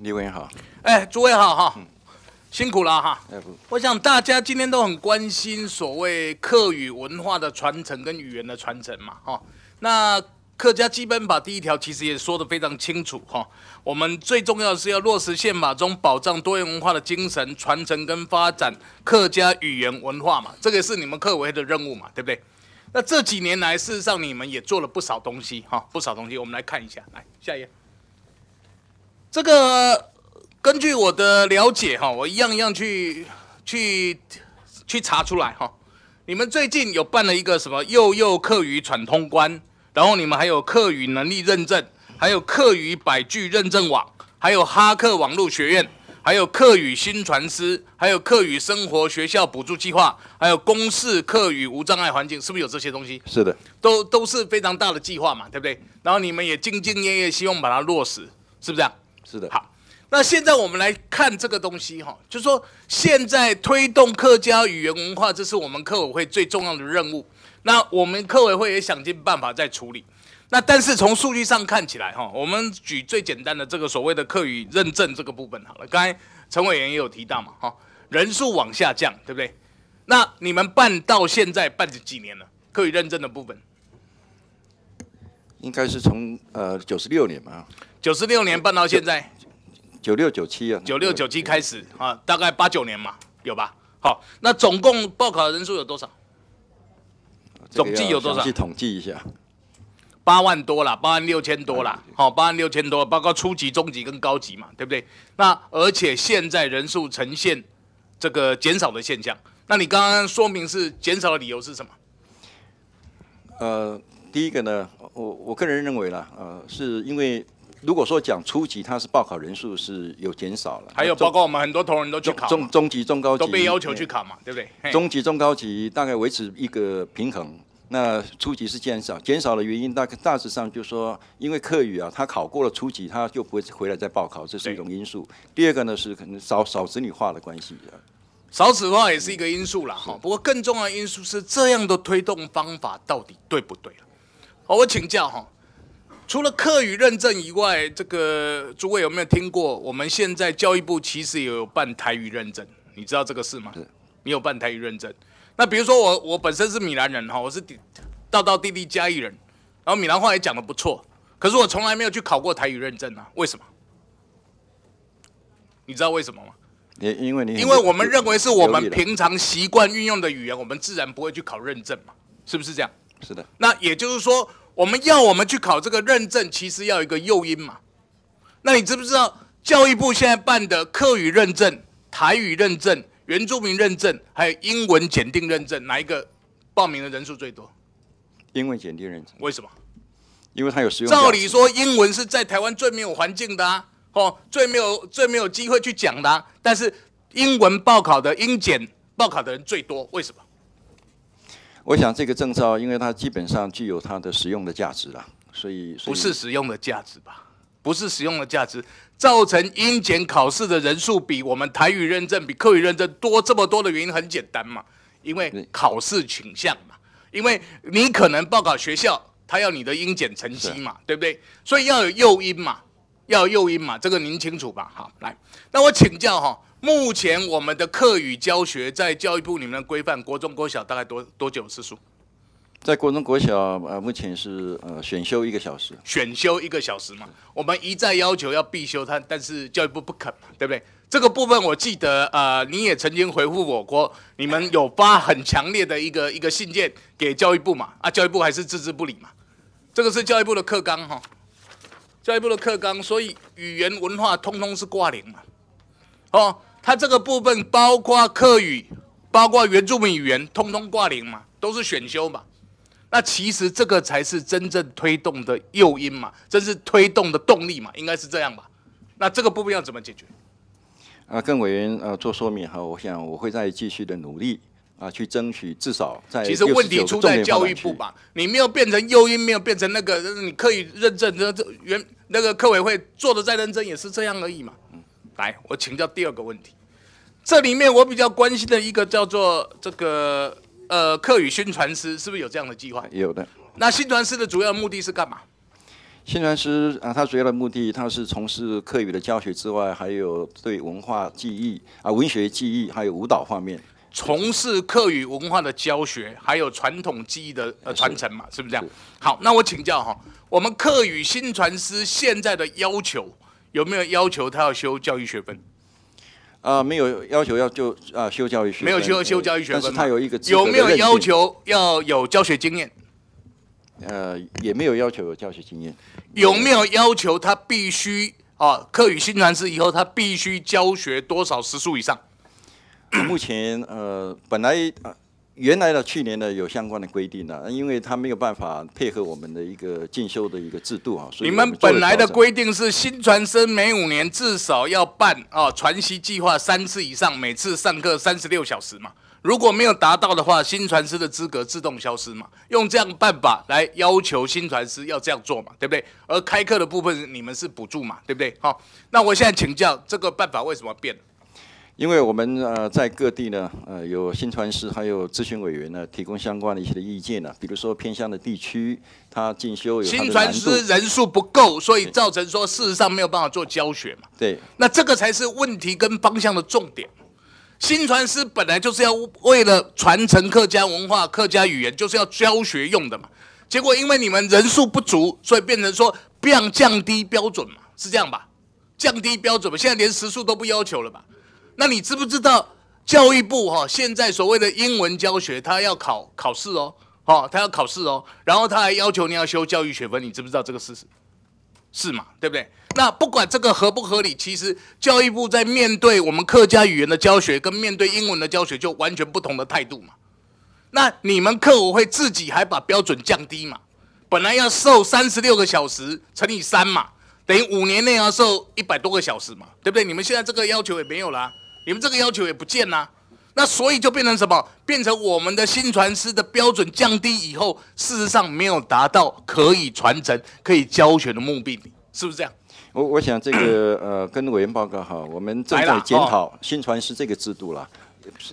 李文好，哎，诸位好哈，辛苦了哈。我想大家今天都很关心所谓客语文化的传承跟语言的传承嘛，哈。那客家基本法第一条其实也说得非常清楚哈，我们最重要是要落实宪法中保障多元文化的精神，传承跟发展客家语言文化嘛，这个是你们客委会的任务嘛，对不对？那这几年来，事实上你们也做了不少东西哈，不少东西，我们来看一下，来下一页。这个根据我的了解哈，我一样一样去去去查出来哈。你们最近有办了一个什么幼幼课语闯通关，然后你们还有课语能力认证，还有课语百句认证网，还有哈克网络学院，还有课语新传师，还有课语生活学校补助计划，还有公示课语无障碍环境，是不是有这些东西？是的，都都是非常大的计划嘛，对不对？然后你们也兢兢业业，希望把它落实，是不是啊？是的，好，那现在我们来看这个东西哈，就是说现在推动客家语言文化，这是我们客委会最重要的任务。那我们客委会也想尽办法在处理。那但是从数据上看起来哈，我们举最简单的这个所谓的客语认证这个部分好了，刚才陈委员也有提到嘛哈，人数往下降，对不对？那你们办到现在办几年了？客语认证的部分，应该是从呃九十六年嘛。九十六年办到现在，九六九七啊，九六九七开始啊，大概八九年嘛，有吧？好，那总共报考人数有多少？总计有多少？去统计一下，八万多啦，八万六千多啦，好，八万六千多，包括初级、中级跟高级嘛，对不对？那而且现在人数呈现这个减少的现象，那你刚刚说明是减少的理由是什么？呃，第一个呢，我我个人认为啦，呃，是因为如果说讲初级，它是报考人数是有减少了，还有包括我们很多同仁都去考中中级、中高级都被要求去考嘛，对不对？中级、中高级大概维持一个平衡，那初级是减少，减少的原因大概大致上就是说，因为课语啊，他考过了初级，他就不会回来再报考，这是一种因素。第二个呢是可能少少子女化的关系，少子女化也是一个因素了哈。不过更重要的因素是这样的推动方法到底对不对了？好，我请教哈。除了客语认证以外，这个诸位有没有听过？我们现在教育部其实也有办台语认证，你知道这个事吗？你有办台语认证？那比如说我，我本身是米兰人哈，我是道道弟弟嘉义人，然后米兰话也讲的不错，可是我从来没有去考过台语认证啊，为什么？你知道为什么吗？因为你因为我们认为是我们平常习惯运用的语言，我们自然不会去考认证嘛，是不是这样？是的。那也就是说。我们要我们去考这个认证，其实要一个诱因嘛。那你知不知道教育部现在办的课语认证、台语认证、原住民认证，还有英文检定认证，哪一个报名的人数最多？英文检定认证。为什么？因为它有实用。照理说，英文是在台湾最没有环境的啊，哦，最没有最没有机会去讲的。但是英文报考的英检报考的人最多，为什么？我想这个证照，因为它基本上具有它的实用的价值了，所以不是实用的价值吧？不是实用的价值，造成英检考试的人数比我们台语认证、比口语认证多这么多的原因很简单嘛，因为考试倾向嘛，因为你可能报考学校，他要你的英检成绩嘛，对不对？所以要有诱因嘛，要诱因嘛，这个您清楚吧？好，来，那我请教哈。目前我们的课语教学在教育部里面规范国中国小大概多多久次数？在国中国小啊，目前是呃选修一个小时。选修一个小时嘛，我们一再要求要必修，它但是教育部不肯，对不对？这个部分我记得啊，你也曾经回复我过，你们有发很强烈的一个一个信件给教育部嘛？啊，教育部还是置之不理嘛？这个是教育部的课纲哈，教育部的课纲，所以语言文化通通是挂零嘛，哦。它这个部分包括课语，包括原住民语言，通通挂零嘛，都是选修嘛。那其实这个才是真正推动的诱因嘛，这是推动的动力嘛，应该是这样吧？那这个部分要怎么解决？啊，跟委员啊做说明哈，我想我会再继续的努力啊，去争取至少在。其实问题出在教育部吧，你没有变成诱因，没有变成那个你可以认证，那这原那个课委会做的再认真也是这样而已嘛。来，我请教第二个问题。这里面我比较关心的一个叫做这个呃，客语宣传师是不是有这样的计划？有的。那宣传师的主要目的是干嘛？宣传师啊，他主要的目的，他是从事课语的教学之外，还有对文化技艺啊、文学技艺，还有舞蹈方面。从事课语文化的教学，还有传统技艺的呃传承嘛，是不是这样？好，那我请教哈，我们课语新传师现在的要求。有没有要求他要修教育学分？啊，没有要求要就啊，修教育学分没有修修教育学分，但是他有一个有没有要求要有教学经验？呃，也没有要求有教学经验。有没有要求他必须啊，课语新传师以后他必须教学多少时数以上？目前呃，本来。原来的去年呢有相关的规定呢，因为他没有办法配合我们的一个进修的一个制度啊，所以你们本来的规定是新传师每五年至少要办啊传习计划三次以上，每次上课三十六小时嘛。如果没有达到的话，新传师的资格自动消失嘛。用这样办法来要求新传师要这样做嘛，对不对？而开课的部分你们是补助嘛，对不对？好，那我现在请教这个办法为什么变？因为我们呃在各地呢，呃有新传师还有咨询委员呢，提供相关的一些的意见呢。比如说偏向的地区，他进修有新传师人数不够，所以造成说事实上没有办法做教学嘛。对。那这个才是问题跟方向的重点。新传师本来就是要为了传承客家文化、客家语言，就是要教学用的嘛。结果因为你们人数不足，所以变成说不让降低标准嘛，是这样吧？降低标准嘛，现在连时数都不要求了吧？那你知不知道教育部哈现在所谓的英文教学，他要考考试哦，哦，他要考试哦，然后他还要求你要修教育学分，你知不知道这个事实是嘛？对不对？那不管这个合不合理，其实教育部在面对我们客家语言的教学跟面对英文的教学就完全不同的态度嘛。那你们课委会自己还把标准降低嘛？本来要授三十六个小时乘以三嘛，等于五年内要授一百多个小时嘛，对不对？你们现在这个要求也没有了。你们这个要求也不见呐，那所以就变成什么？变成我们的新传师的标准降低以后，事实上没有达到可以传承、可以教学的目的，是不是这样？我我想这个 呃，跟委员报告哈，我们正在检讨新传师这个制度了。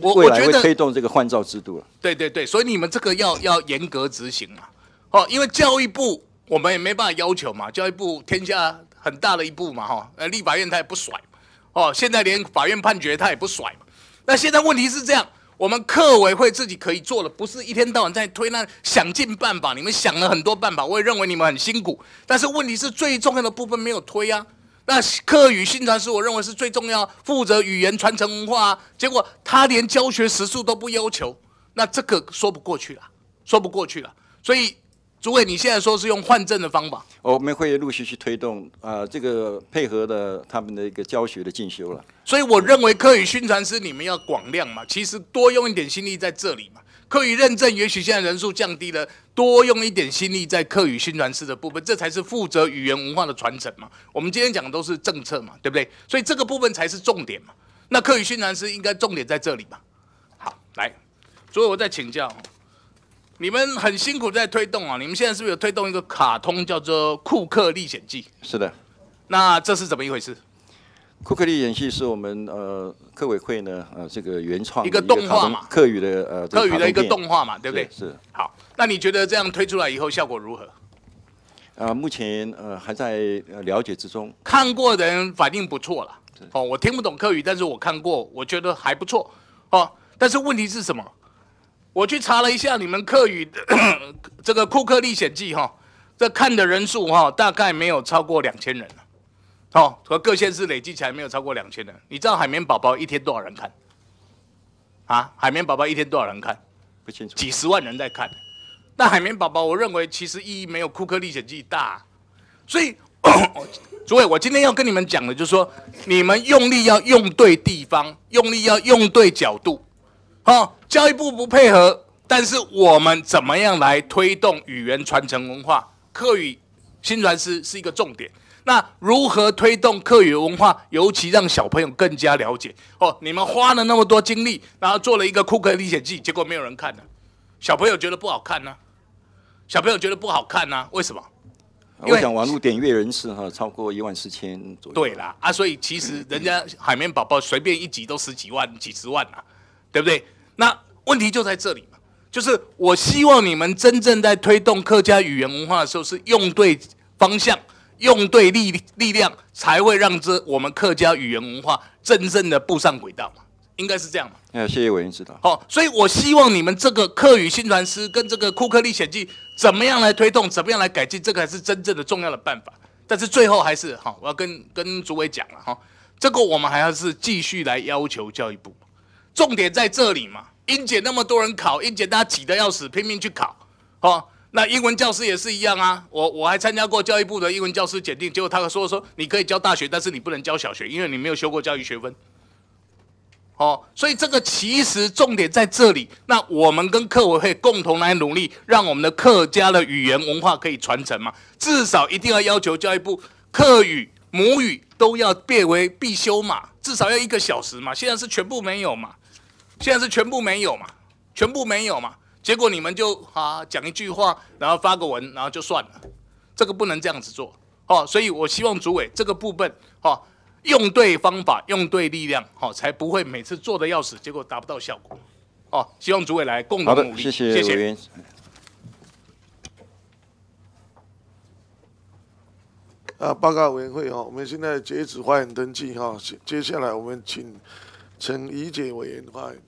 我我觉得推动这个换照制度了。对对对，所以你们这个要要严格执行嘛。哦，因为教育部我们也没办法要求嘛，教育部天下很大的一部嘛哈。呃，立法院他也不甩。哦，现在连法院判决他也不甩嘛。那现在问题是这样，我们课委会自己可以做的，不是一天到晚在推那想尽办法。你们想了很多办法，我也认为你们很辛苦。但是问题是最重要的部分没有推啊。那课语新传是我认为是最重要，负责语言传承文化啊。结果他连教学时数都不要求，那这个说不过去了，说不过去了。所以。诸位，你现在说是用换证的方法，我们会陆续去推动啊，这个配合的他们的一个教学的进修了。所以我认为课语宣传师你们要广量嘛，其实多用一点心力在这里嘛。课语认证也许现在人数降低了，多用一点心力在课语宣传师的部分，这才是负责语言文化的传承嘛。我们今天讲的都是政策嘛，对不对？所以这个部分才是重点嘛。那课语宣传师应该重点在这里嘛。好，来，诸位，我再请教。你们很辛苦在推动啊！你们现在是不是有推动一个卡通叫做《库克历险记》？是的，那这是怎么一回事？《库克历险记》是我们呃，客委会呢呃，这个原创一个动画嘛，客语的呃，客语的一个动画嘛，对不对？是。好，那你觉得这样推出来以后效果如何？呃，目前呃还在了解之中。看过的人反应不错了。哦，我听不懂客语，但是我看过，我觉得还不错。哦，但是问题是什么？我去查了一下你们客语的 这个《库克历险记》哈，这看的人数哈大概没有超过两千人，哦，和各县市累计起来没有超过两千人。你知道《海绵宝宝》一天多少人看？啊，《海绵宝宝》一天多少人看？不清楚，几十万人在看。那《海绵宝宝》，我认为其实意义没有《库克历险记》大。所以，诸 位，我今天要跟你们讲的，就是说，你们用力要用对地方，用力要用对角度。哦，教育部不配合，但是我们怎么样来推动语言传承文化？课语新传师是一个重点。那如何推动课语文化，尤其让小朋友更加了解？哦，你们花了那么多精力，然后做了一个《库克历险记》，结果没有人看呢？小朋友觉得不好看呢？小朋友觉得不好看呢？为什么？我想网络点阅人次哈，超过一万四千左右。对啦，啊，所以其实人家海绵宝宝随便一集都十几万、几十万啦，对不对？那问题就在这里嘛，就是我希望你们真正在推动客家语言文化的时候，是用对方向，用对力力量，才会让这我们客家语言文化真正的步上轨道嘛，应该是这样嘛。那谢谢委员指导。好，所以我希望你们这个客语新传师跟这个库克历险记怎么样来推动，怎么样来改进，这个才是真正的重要的办法。但是最后还是好，我要跟跟主委讲了哈，这个我们还要是继续来要求教育部。重点在这里嘛，英检那么多人考，英检大家挤得要死，拼命去考，哦，那英文教师也是一样啊。我我还参加过教育部的英文教师检定，结果他们说说你可以教大学，但是你不能教小学，因为你没有修过教育学分。哦，所以这个其实重点在这里。那我们跟客委会共同来努力，让我们的客家的语言文化可以传承嘛。至少一定要要求教育部客语母语都要变为必修嘛，至少要一个小时嘛。现在是全部没有嘛。现在是全部没有嘛，全部没有嘛，结果你们就啊讲一句话，然后发个文，然后就算了，这个不能这样子做哦，所以我希望主委这个部分哈，用对方法，用对力量，好，才不会每次做的要死，结果达不到效果，哦，希望主委来共同努力。谢谢啊，报告委员会哈，我们现在截止发言登记哈，接接下来我们请陈怡姐委员发言。